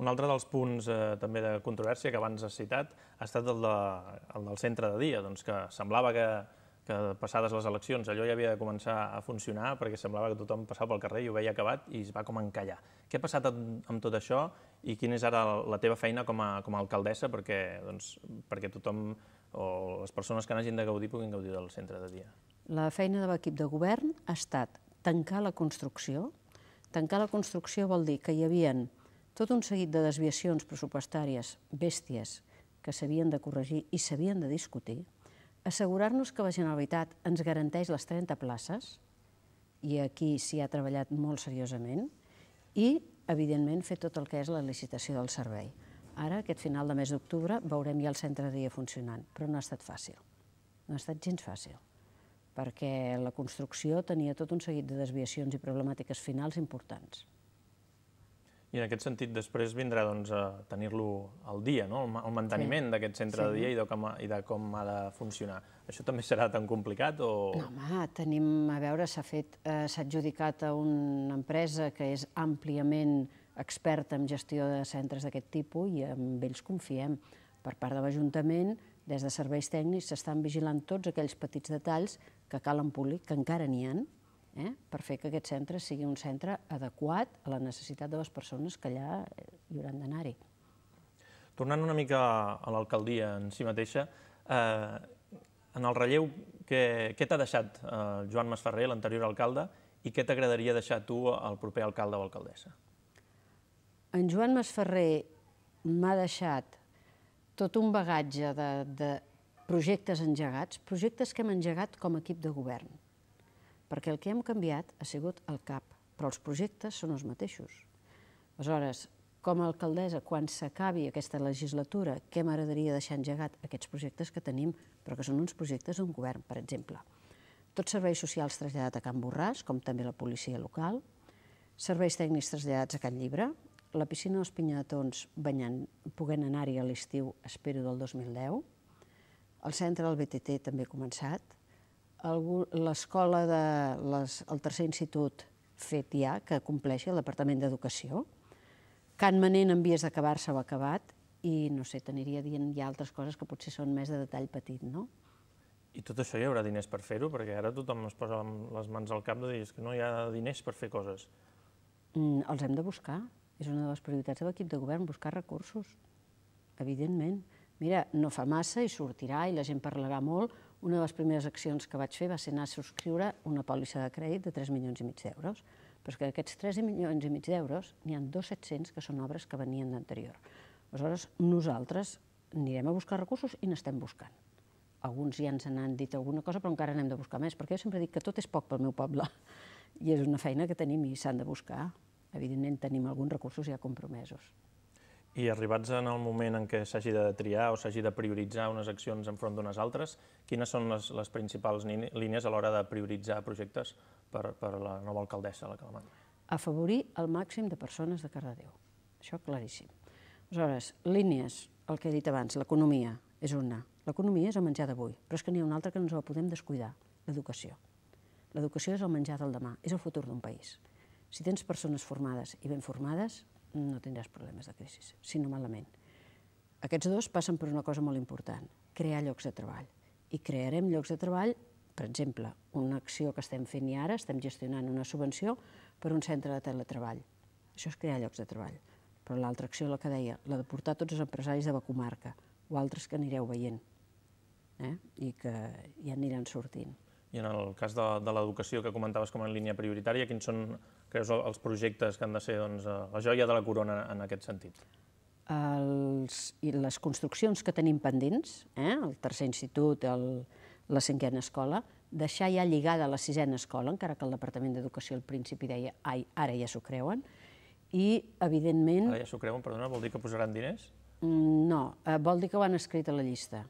Un altre dels punts eh, també de controvèrsia que abans has citat ha estat el, de, el del centre de dia, doncs que semblava que, que passades les eleccions allò ja havia de començar a funcionar perquè semblava que tothom passava pel carrer i ho veia acabat i es va com encallar. Què ha passat amb tot això i quina és ara la teva feina com a, com a alcaldessa perquè, doncs, perquè tothom o les persones que n'hagin de gaudir puguin gaudir del centre de dia? La feina de l'equip de govern ha estat tancar la construcció. Tancar la construcció vol dir que hi havien tot un seguit de desviacions pressupostàries bèsties que s'havien de corregir i s'havien de discutir, assegurar-nos que la Generalitat ens garanteix les 30 places, i aquí s'hi ha treballat molt seriosament, i, evidentment, fer tot el que és la licitació del servei. Ara, aquest final de mes d'octubre, veurem ja el centre de dia funcionant, però no ha estat fàcil. No ha estat gens fàcil, perquè la construcció tenia tot un seguit de desviacions i problemàtiques finals importants. I en aquest sentit després vindrà doncs, a tenir-lo al dia, no? el, el manteniment sí. d'aquest centre sí. de dia i de, com i de com ha de funcionar. Això també serà tan complicat o...? No, home, tenim, a veure, s'ha fet, eh, s'ha adjudicat a una empresa que és àmpliament experta en gestió de centres d'aquest tipus i amb ells confiem. Per part de l'Ajuntament, des de serveis tècnics, s'estan vigilant tots aquells petits detalls que calen polir, que encara n'hi han, eh? per fer que aquest centre sigui un centre adequat a la necessitat de les persones que allà eh, hi hauran d'anar-hi. Tornant una mica a l'alcaldia en si mateixa, eh, en el relleu, què, què t'ha deixat eh, Joan Masferrer, l'anterior alcalde, i què t'agradaria deixar tu al proper alcalde o alcaldessa? En Joan Masferrer m'ha deixat tot un bagatge de, de projectes engegats, projectes que hem engegat com a equip de govern perquè el que hem canviat ha sigut el CAP, però els projectes són els mateixos. Aleshores, com a alcaldessa, quan s'acabi aquesta legislatura, què m'agradaria deixar engegat aquests projectes que tenim, però que són uns projectes d'un govern, per exemple. Tots serveis socials traslladats a Can Borràs, com també la policia local, serveis tècnics traslladats a Can Llibre, la piscina dels Pinyatons banyant, podent anar-hi a l'estiu, espero, del 2010, el centre del BTT també començat, l'escola de les, el tercer institut fet ja, que compleixi el Departament d'Educació. Can Manent en vies d'acabar-se o acabat i, no sé, t'aniria dient ha altres coses que potser són més de detall petit, no? I tot això hi haurà diners per fer-ho? Perquè ara tothom es posa les mans al cap de dir que no hi ha diners per fer coses. Mm, els hem de buscar. És una de les prioritats de l'equip de govern, buscar recursos. Evidentment. Mira, no fa massa i sortirà i la gent parlarà molt, una de les primeres accions que vaig fer va ser anar a subscriure una pòlissa de crèdit de 3 milions i mig d'euros, però és que d'aquests 3 milions i mig d'euros n'hi ha 2.700 que són obres que venien d'anterior. Aleshores, nosaltres anirem a buscar recursos i n'estem buscant. Alguns ja ens n'han dit alguna cosa, però encara n'hem de buscar més, perquè jo sempre dic que tot és poc pel meu poble, i és una feina que tenim i s'han de buscar. Evidentment, tenim alguns recursos ja compromesos. I arribats en el moment en què s'hagi de triar o s'hagi de prioritzar unes accions enfront d'unes altres, quines són les, les principals línies a l'hora de prioritzar projectes per, per la nova alcaldessa, la Calamany? Afavorir el màxim de persones de Cardedeu. Això claríssim. Aleshores, línies, el que he dit abans, l'economia és una. L'economia és el menjar d'avui, però és que n'hi ha una altra que no ens la podem descuidar, l'educació. L'educació és el menjar del demà, és el futur d'un país. Si tens persones formades i ben formades, no tindràs problemes de crisi, sinó malament. Aquests dos passen per una cosa molt important, crear llocs de treball. I crearem llocs de treball, per exemple, una acció que estem fent i ara, estem gestionant una subvenció per un centre de teletreball. Això és crear llocs de treball. Però l'altra acció, la que deia, la de portar tots els empresaris de la comarca o altres que anireu veient eh? i que ja aniran sortint. I en el cas de, de l'educació que comentaves com a línia prioritària, quins són són els projectes que han de ser doncs, eh, la joia de la corona en aquest sentit? Els, i les construccions que tenim pendents, eh? el tercer institut, el, la cinquena escola, deixar ja lligada la sisena escola, encara que el Departament d'Educació al principi deia ai, ara ja s'ho creuen, i evidentment... Ara ja s'ho creuen, perdona, vol dir que posaran diners? Mm, no, eh, vol dir que ho han escrit a la llista.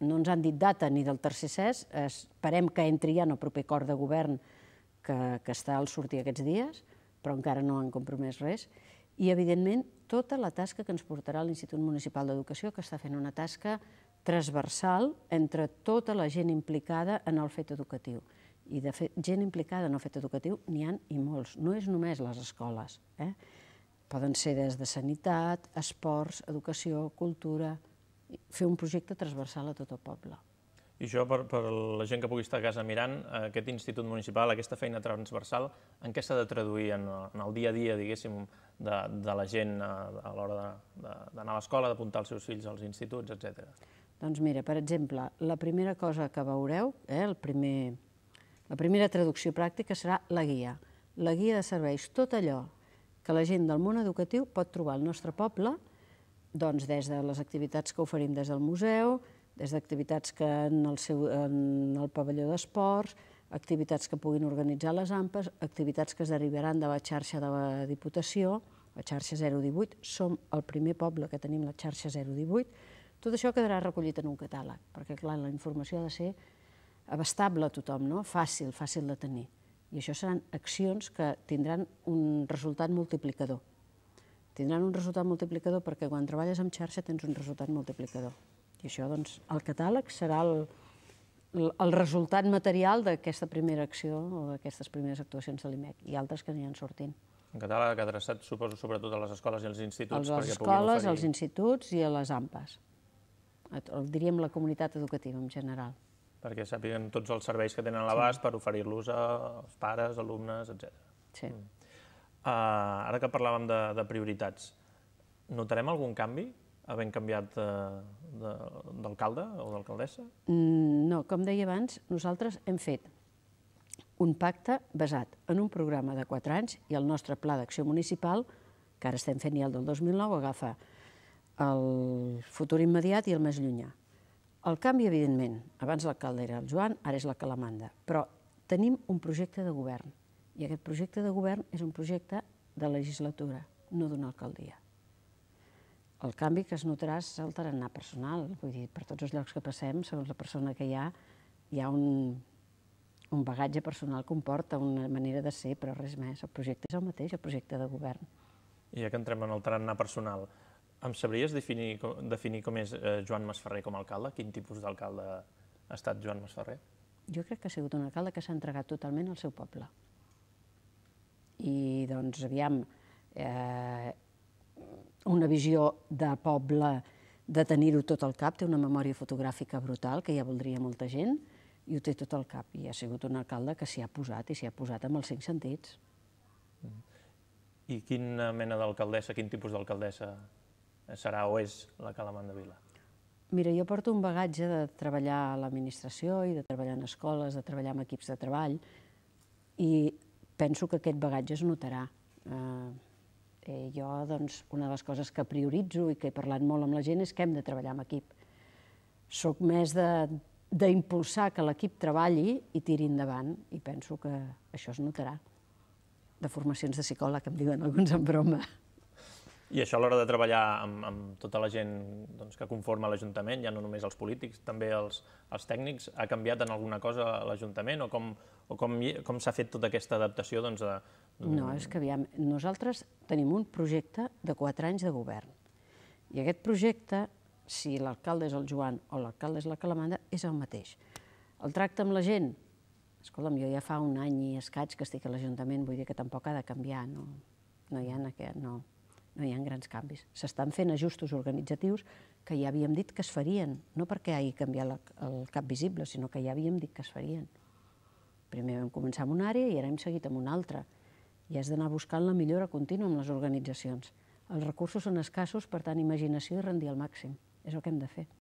No ens han dit data ni del tercer CES, esperem que entri ja en el proper acord de govern que, que està al sortir aquests dies, però encara no han compromès res, i, evidentment, tota la tasca que ens portarà l'Institut Municipal d'Educació, que està fent una tasca transversal entre tota la gent implicada en el fet educatiu. I, de fet, gent implicada en el fet educatiu n'hi han i molts, no és només les escoles. Eh? Poden ser des de sanitat, esports, educació, cultura, fer un projecte transversal a tot el poble. I jo, per, per la gent que pugui estar a casa mirant, eh, aquest institut municipal, aquesta feina transversal, en què s'ha de traduir en, en el dia a dia, diguéssim, de, de la gent eh, a l'hora d'anar a l'escola, d'apuntar els seus fills als instituts, etc. Doncs mira, per exemple, la primera cosa que veureu, eh, el primer, la primera traducció pràctica serà la guia. La guia de serveis, tot allò que la gent del món educatiu pot trobar al nostre poble, doncs des de les activitats que oferim des del museu, des d'activitats que en el, seu, en el pavelló d'esports, activitats que puguin organitzar les AMPAs, activitats que es derivaran de la xarxa de la Diputació, la xarxa 018, som el primer poble que tenim la xarxa 018, tot això quedarà recollit en un catàleg, perquè clar, la informació ha de ser abastable a tothom, no? fàcil, fàcil de tenir. I això seran accions que tindran un resultat multiplicador. Tindran un resultat multiplicador perquè quan treballes amb xarxa tens un resultat multiplicador. I això, doncs, el catàleg serà el, el resultat material d'aquesta primera acció o d'aquestes primeres actuacions de l'IMEC i altres que aniran sortint. En català, que adreçat, suposo, sobretot a les escoles i als instituts. A les escoles, als instituts i a les AMPAs. Diríem la comunitat educativa en general. Perquè sàpiguen tots els serveis que tenen a l'abast sí. per oferir-los als pares, alumnes, etc. Sí. Mm. Uh, ara que parlàvem de, de prioritats, notarem algun canvi havent canviat eh, d'alcalde de, o d'alcaldessa? Mm, no, com deia abans, nosaltres hem fet un pacte basat en un programa de 4 anys i el nostre pla d'acció municipal, que ara estem fent ja el del 2009, agafa el futur immediat i el més llunyà. El canvi, evidentment, abans l'alcalde era el Joan, ara és la Calamanda, però tenim un projecte de govern, i aquest projecte de govern és un projecte de legislatura, no d'una alcaldia el canvi que es notarà és el tarannà personal. Vull dir, per tots els llocs que passem, segons la persona que hi ha, hi ha un, un bagatge personal que comporta una manera de ser, però res més. El projecte és el mateix, el projecte de govern. I ja que entrem en el tarannà personal, em sabries definir, definir com és eh, Joan Masferrer com a alcalde? Quin tipus d'alcalde ha estat Joan Masferrer? Jo crec que ha sigut un alcalde que s'ha entregat totalment al seu poble. I, doncs, aviam, eh, una visió de poble, de tenir-ho tot al cap, té una memòria fotogràfica brutal, que ja voldria molta gent, i ho té tot al cap. I ha sigut un alcalde que s'hi ha posat, i s'hi ha posat amb els cinc sentits. I quina mena d'alcaldessa, quin tipus d'alcaldessa serà o és la que de Vila? Mira, jo porto un bagatge de treballar a l'administració i de treballar en escoles, de treballar amb equips de treball, i penso que aquest bagatge es notarà. Eh, Eh, jo, doncs, una de les coses que prioritzo i que he parlat molt amb la gent és que hem de treballar en equip. Soc més d'impulsar que l'equip treballi i tiri endavant, i penso que això es notarà. De formacions de psicòleg, em diuen alguns en broma. I això a l'hora de treballar amb, amb tota la gent doncs, que conforma l'Ajuntament, ja no només els polítics, també els, els tècnics, ha canviat en alguna cosa l'Ajuntament o com, o com, com s'ha fet tota aquesta adaptació doncs, de, no, és que aviam, nosaltres tenim un projecte de quatre anys de govern. I aquest projecte, si l'alcalde és el Joan o l'alcalde és la Calamanda, és el mateix. El tracte amb la gent, escolta'm, jo ja fa un any i escaig que estic a l'Ajuntament, vull dir que tampoc ha de canviar, no, no, hi, ha, aquest, no, no hi ha grans canvis. S'estan fent ajustos organitzatius que ja havíem dit que es farien, no perquè hagi canviat la, el cap visible, sinó que ja havíem dit que es farien. Primer vam començar amb una àrea i ara hem seguit amb una altra i has d'anar buscant la millora contínua amb les organitzacions. Els recursos són escassos, per tant, imaginació i rendir al màxim. És el que hem de fer.